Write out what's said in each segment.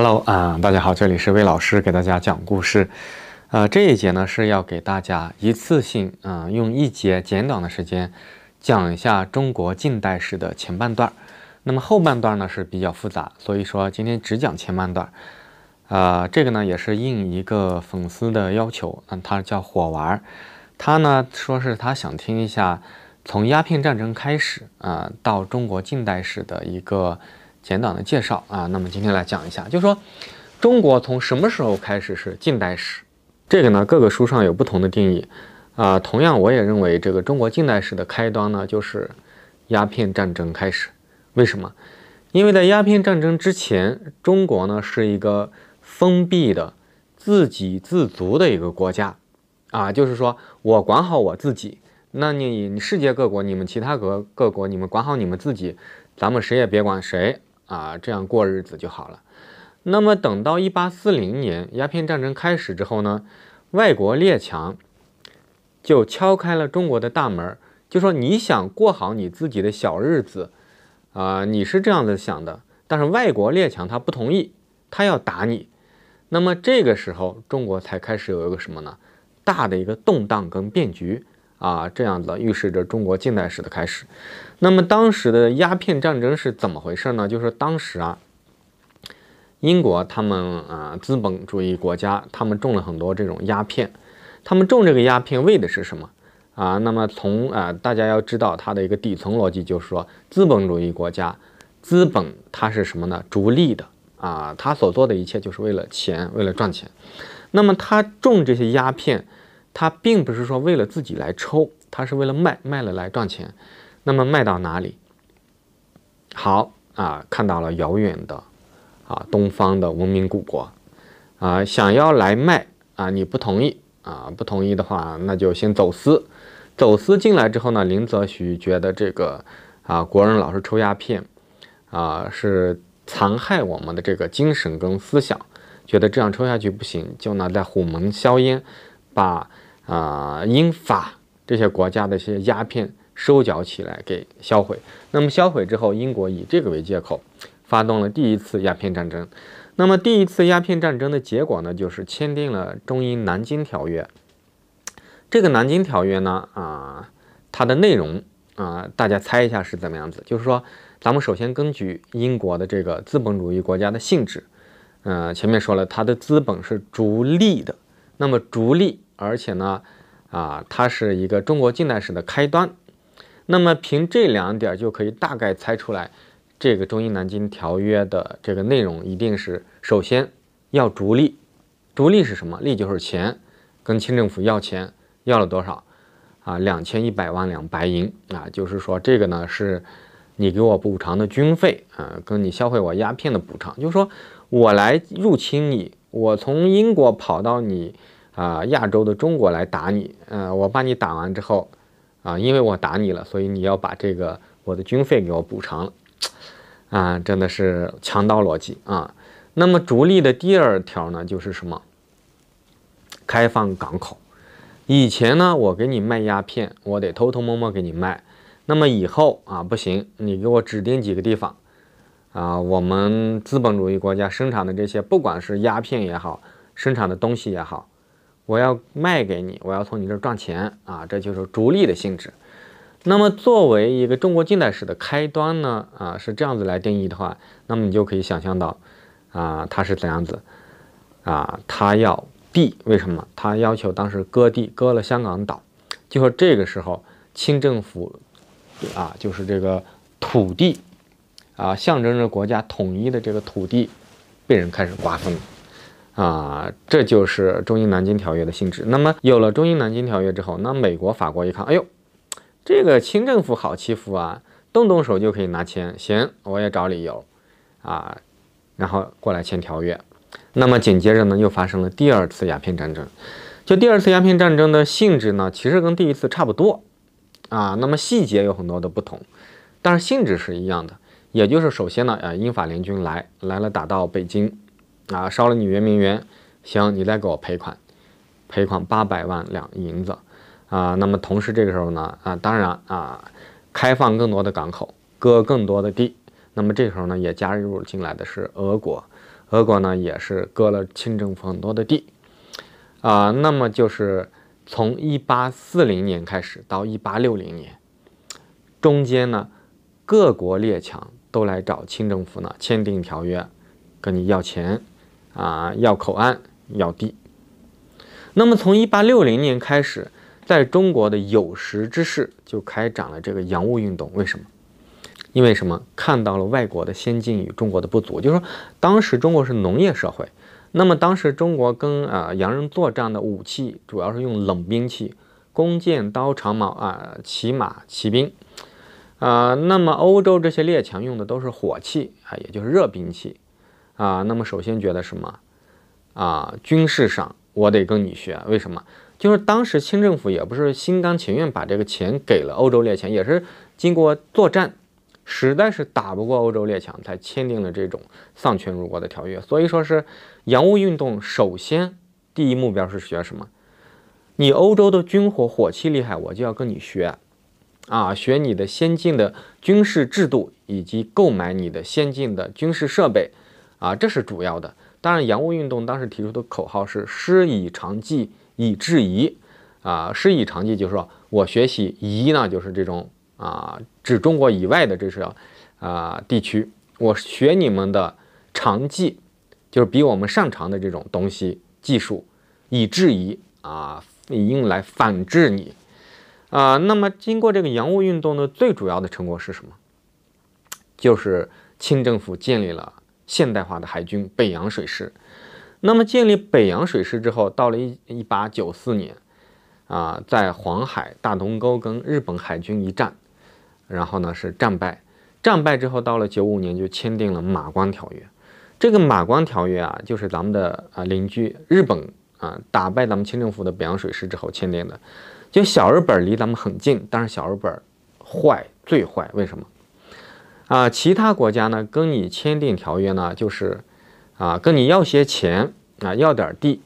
Hello 啊，大家好，这里是魏老师给大家讲故事。呃，这一节呢是要给大家一次性啊，用一节简短的时间讲一下中国近代史的前半段。那么后半段呢是比较复杂，所以说今天只讲前半段。呃，这个呢也是应一个粉丝的要求，嗯，他叫火娃，他呢说是他想听一下从鸦片战争开始啊，到中国近代史的一个。简短的介绍啊，那么今天来讲一下，就说，中国从什么时候开始是近代史？这个呢，各个书上有不同的定义啊。同样，我也认为这个中国近代史的开端呢，就是鸦片战争开始。为什么？因为在鸦片战争之前，中国呢是一个封闭的、自给自足的一个国家啊，就是说我管好我自己，那你世界各国，你们其他各各国，你们管好你们自己，咱们谁也别管谁。啊，这样过日子就好了。那么等到一八四零年鸦片战争开始之后呢，外国列强就敲开了中国的大门，就说你想过好你自己的小日子，啊，你是这样子想的，但是外国列强他不同意，他要打你。那么这个时候，中国才开始有一个什么呢？大的一个动荡跟变局。啊，这样子预示着中国近代史的开始。那么当时的鸦片战争是怎么回事呢？就是当时啊，英国他们啊资本主义国家，他们种了很多这种鸦片。他们种这个鸦片为的是什么啊？那么从啊大家要知道它的一个底层逻辑，就是说资本主义国家资本它是什么呢？逐利的啊，他所做的一切就是为了钱，为了赚钱。那么他种这些鸦片。他并不是说为了自己来抽，他是为了卖，卖了来赚钱。那么卖到哪里？好啊，看到了遥远的啊东方的文明古国啊，想要来卖啊，你不同意啊？不同意的话，那就先走私。走私进来之后呢，林则徐觉得这个啊，国人老是抽鸦片啊，是残害我们的这个精神跟思想，觉得这样抽下去不行，就拿在虎门销烟，把。啊，英法这些国家的一些鸦片收缴起来，给销毁。那么销毁之后，英国以这个为借口，发动了第一次鸦片战争。那么第一次鸦片战争的结果呢，就是签订了中英南京条约。这个南京条约呢，啊，它的内容啊，大家猜一下是怎么样子？就是说，咱们首先根据英国的这个资本主义国家的性质，嗯，前面说了，它的资本是逐利的，那么逐利。而且呢，啊，它是一个中国近代史的开端。那么凭这两点就可以大概猜出来，这个中英南京条约的这个内容一定是首先要逐利。逐利是什么？利就是钱，跟清政府要钱，要了多少？啊，两千一百万两白银。啊，就是说这个呢是，你给我补偿的军费，啊，跟你销毁我鸦片的补偿。就是说我来入侵你，我从英国跑到你。啊，亚洲的中国来打你，嗯，我把你打完之后，啊，因为我打你了，所以你要把这个我的军费给我补偿了，啊，真的是强盗逻辑啊。那么逐利的第二条呢，就是什么？开放港口。以前呢，我给你卖鸦片，我得偷偷摸摸给你卖。那么以后啊，不行，你给我指定几个地方，啊，我们资本主义国家生产的这些，不管是鸦片也好，生产的东西也好。我要卖给你，我要从你这赚钱啊，这就是逐利的性质。那么作为一个中国近代史的开端呢，啊，是这样子来定义的话，那么你就可以想象到，啊，他是怎样子，啊，他要地，为什么？他要求当时割地，割了香港岛，就说这个时候，清政府，啊，就是这个土地，啊，象征着国家统一的这个土地，被人开始瓜分了。啊，这就是中英南京条约的性质。那么有了中英南京条约之后，那美国、法国一看，哎呦，这个清政府好欺负啊，动动手就可以拿钱。行，我也找理由，啊，然后过来签条约。那么紧接着呢，又发生了第二次鸦片战争。就第二次鸦片战争的性质呢，其实跟第一次差不多，啊，那么细节有很多的不同，但是性质是一样的。也就是首先呢，啊，英法联军来来了，打到北京。啊，烧了你圆明园，行，你再给我赔款，赔款八百万两银子，啊，那么同时这个时候呢，啊，当然啊，开放更多的港口，割更多的地，那么这时候呢，也加入进来的是俄国，俄国呢也是割了清政府很多的地，啊，那么就是从一八四零年开始到一八六零年，中间呢，各国列强都来找清政府呢签订条约，跟你要钱。啊，要口岸要地。那么从一八六零年开始，在中国的有识之士就开展了这个洋务运动。为什么？因为什么？看到了外国的先进与中国的不足。就是说，当时中国是农业社会。那么当时中国跟呃洋人作战的武器主要是用冷兵器，弓箭、刀、长矛啊，骑马骑兵。啊，那么欧洲这些列强用的都是火器啊，也就是热兵器。啊，那么首先觉得什么？啊，军事上我得跟你学，为什么？就是当时清政府也不是心甘情愿把这个钱给了欧洲列强，也是经过作战，实在是打不过欧洲列强，才签订了这种丧权辱国的条约。所以说是洋务运动，首先第一目标是学什么？你欧洲的军火火器厉害，我就要跟你学，啊，学你的先进的军事制度，以及购买你的先进的军事设备。啊，这是主要的。当然，洋务运动当时提出的口号是“师以长技以制夷”。啊，“师以长技”就是说我学习夷呢，就是这种啊，指中国以外的这是啊地区，我学你们的长技，就是比我们擅长的这种东西技术，以制夷啊，用来反制你。啊，那么经过这个洋务运动的最主要的成果是什么？就是清政府建立了。现代化的海军北洋水师，那么建立北洋水师之后，到了一一八九四年，啊，在黄海大东沟跟日本海军一战，然后呢是战败，战败之后，到了九五年就签订了马关条约。这个马关条约啊，就是咱们的啊邻居日本啊打败咱们清政府的北洋水师之后签订的。就小日本离咱们很近，但是小日本坏最坏，为什么？啊，其他国家呢，跟你签订条约呢，就是，啊，跟你要些钱，啊，要点地，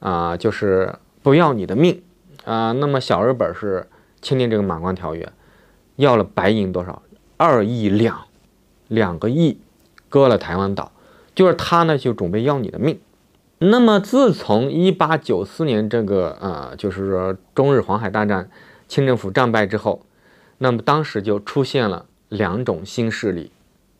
啊，就是不要你的命，啊，那么小日本是签订这个《马关条约》，要了白银多少？二亿两，两个亿，割了台湾岛，就是他呢就准备要你的命。那么自从一八九四年这个呃，就是说中日黄海大战，清政府战败之后，那么当时就出现了。两种新势力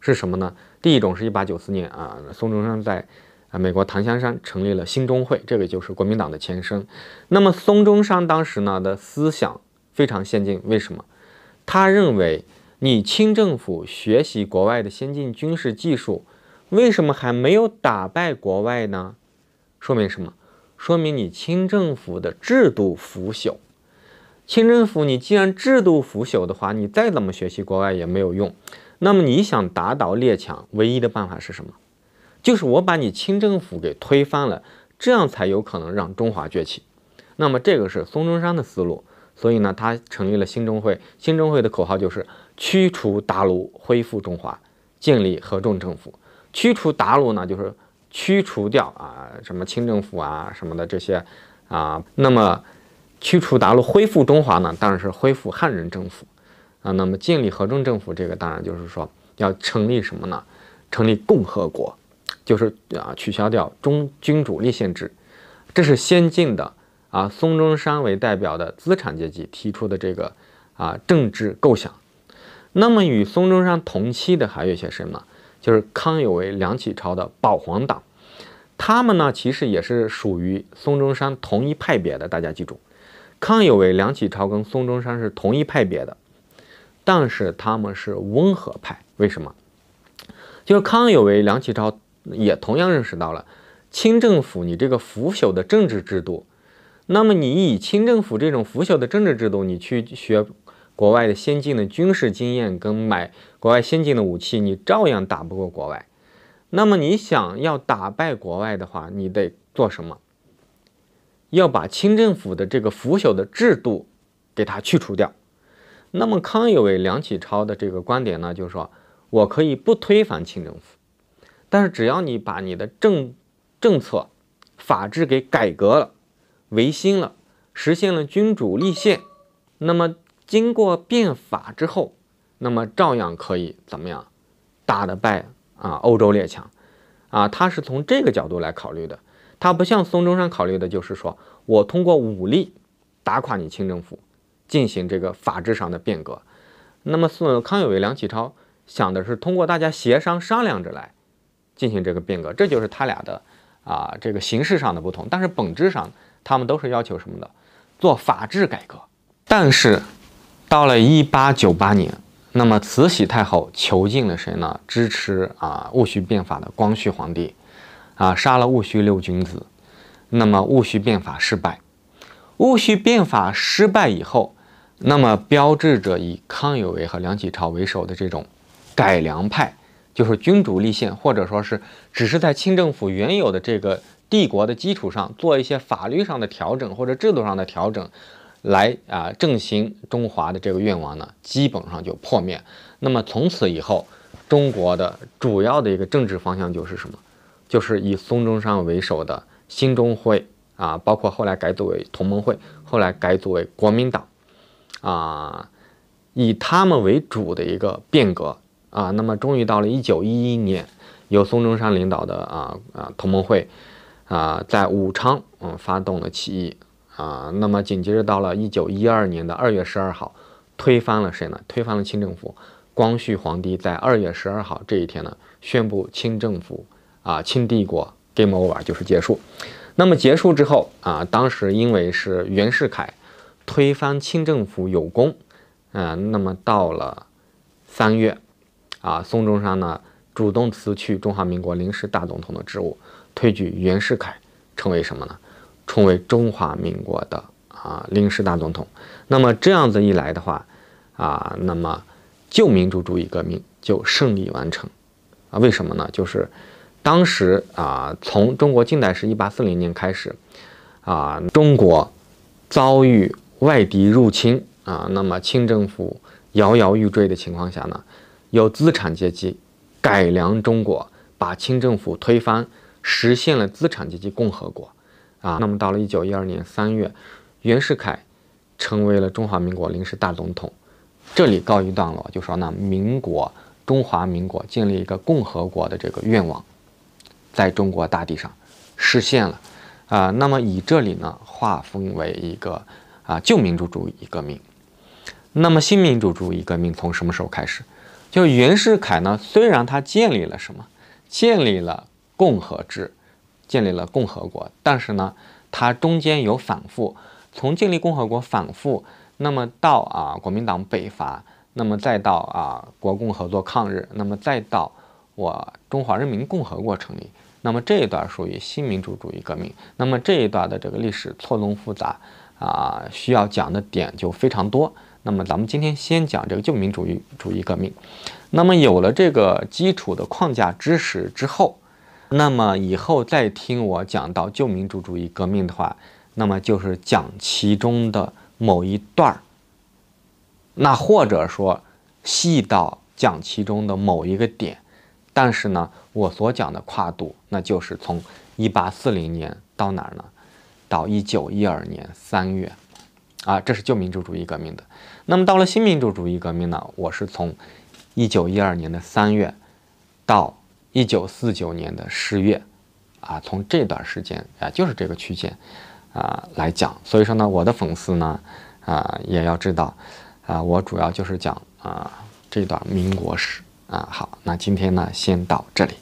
是什么呢？第一种是一八九四年啊，孙中山在啊美国檀香山成立了兴中会，这个就是国民党的前身。那么孙中山当时呢的思想非常先进，为什么？他认为你清政府学习国外的先进军事技术，为什么还没有打败国外呢？说明什么？说明你清政府的制度腐朽。清政府，你既然制度腐朽的话，你再怎么学习国外也没有用。那么你想打倒列强，唯一的办法是什么？就是我把你清政府给推翻了，这样才有可能让中华崛起。那么这个是孙中山的思路，所以呢，他成立了新中会。新中会的口号就是“驱除鞑虏，恢复中华，建立合众政府”。驱除鞑虏呢，就是驱除掉啊什么清政府啊什么的这些啊。那么驱除鞑虏，恢复中华呢？当然是恢复汉人政府啊。那么建立合众政府，这个当然就是说要成立什么呢？成立共和国，就是啊，取消掉中君主立宪制，这是先进的啊。孙中山为代表的资产阶级提出的这个啊政治构想。那么与孙中山同期的还有一些什么？就是康有为、梁启超的保皇党，他们呢其实也是属于孙中山同一派别的。大家记住。康有为、梁启超跟孙中山是同一派别的，但是他们是温和派。为什么？就是康有为、梁启超也同样认识到了清政府你这个腐朽的政治制度。那么，你以清政府这种腐朽的政治制度，你去学国外的先进的军事经验，跟买国外先进的武器，你照样打不过国外。那么，你想要打败国外的话，你得做什么？要把清政府的这个腐朽的制度给它去除掉。那么，康有为、梁启超的这个观点呢，就是说我可以不推翻清政府，但是只要你把你的政政策、法制给改革了、维新了，实现了君主立宪，那么经过变法之后，那么照样可以怎么样打得败啊欧洲列强啊。他是从这个角度来考虑的。他不像孙中山考虑的，就是说我通过武力打垮你清政府，进行这个法制上的变革。那么，康有为、梁启超想的是通过大家协商商量着来进行这个变革，这就是他俩的啊这个形式上的不同。但是本质上，他们都是要求什么的？做法制改革。但是到了一八九八年，那么慈禧太后囚禁了谁呢？支持啊戊戌变法的光绪皇帝。啊，杀了戊戌六君子，那么戊戌变法失败。戊戌变法失败以后，那么标志着以康有为和梁启超为首的这种改良派，就是君主立宪，或者说是只是在清政府原有的这个帝国的基础上做一些法律上的调整或者制度上的调整，来啊振兴中华的这个愿望呢，基本上就破灭。那么从此以后，中国的主要的一个政治方向就是什么？就是以孙中山为首的兴中会啊，包括后来改组为同盟会，后来改组为国民党啊，以他们为主的一个变革啊。那么，终于到了一九一一年，由孙中山领导的啊啊同盟会啊，在武昌嗯发动了起义啊。那么，紧接着到了一九一二年的二月十二号，推翻了谁呢？推翻了清政府，光绪皇帝在二月十二号这一天呢，宣布清政府。啊，清帝国 game over 就是结束。那么结束之后啊，当时因为是袁世凯推翻清政府有功，嗯，那么到了三月啊，孙中山呢主动辞去中华民国临时大总统的职务，推举袁世凯成为什么呢？成为中华民国的啊临时大总统。那么这样子一来的话啊，那么旧民主主义革命就胜利完成。啊，为什么呢？就是。当时啊，从中国近代史一八四零年开始，啊，中国遭遇外敌入侵啊，那么清政府摇摇欲坠的情况下呢，有资产阶级改良中国，把清政府推翻，实现了资产阶级共和国啊。那么到了一九一二年三月，袁世凯成为了中华民国临时大总统，这里告一段落，就说呢，民国中华民国建立一个共和国的这个愿望。在中国大地上实现了啊，那么以这里呢划分为一个啊旧民主主义革命，那么新民主主义革命从什么时候开始？就袁世凯呢？虽然他建立了什么？建立了共和制，建立了共和国，但是呢，他中间有反复，从建立共和国反复，那么到啊国民党北伐，那么再到啊国共合作抗日，那么再到我中华人民共和国成立。那么这一段属于新民主主义革命，那么这一段的这个历史错综复杂啊，需要讲的点就非常多。那么咱们今天先讲这个旧民主主义革命。那么有了这个基础的框架知识之后，那么以后再听我讲到旧民主主义革命的话，那么就是讲其中的某一段儿，那或者说细到讲其中的某一个点，但是呢。我所讲的跨度，那就是从一八四零年到哪儿呢？到一九一二年三月，啊，这是旧民主主义革命的。那么到了新民主主义革命呢？我是从一九一二年的三月到一九四九年的十月，啊，从这段时间啊，就是这个区间啊来讲。所以说呢，我的粉丝呢，啊，也要知道，啊，我主要就是讲啊这段民国史啊。好，那今天呢，先到这里。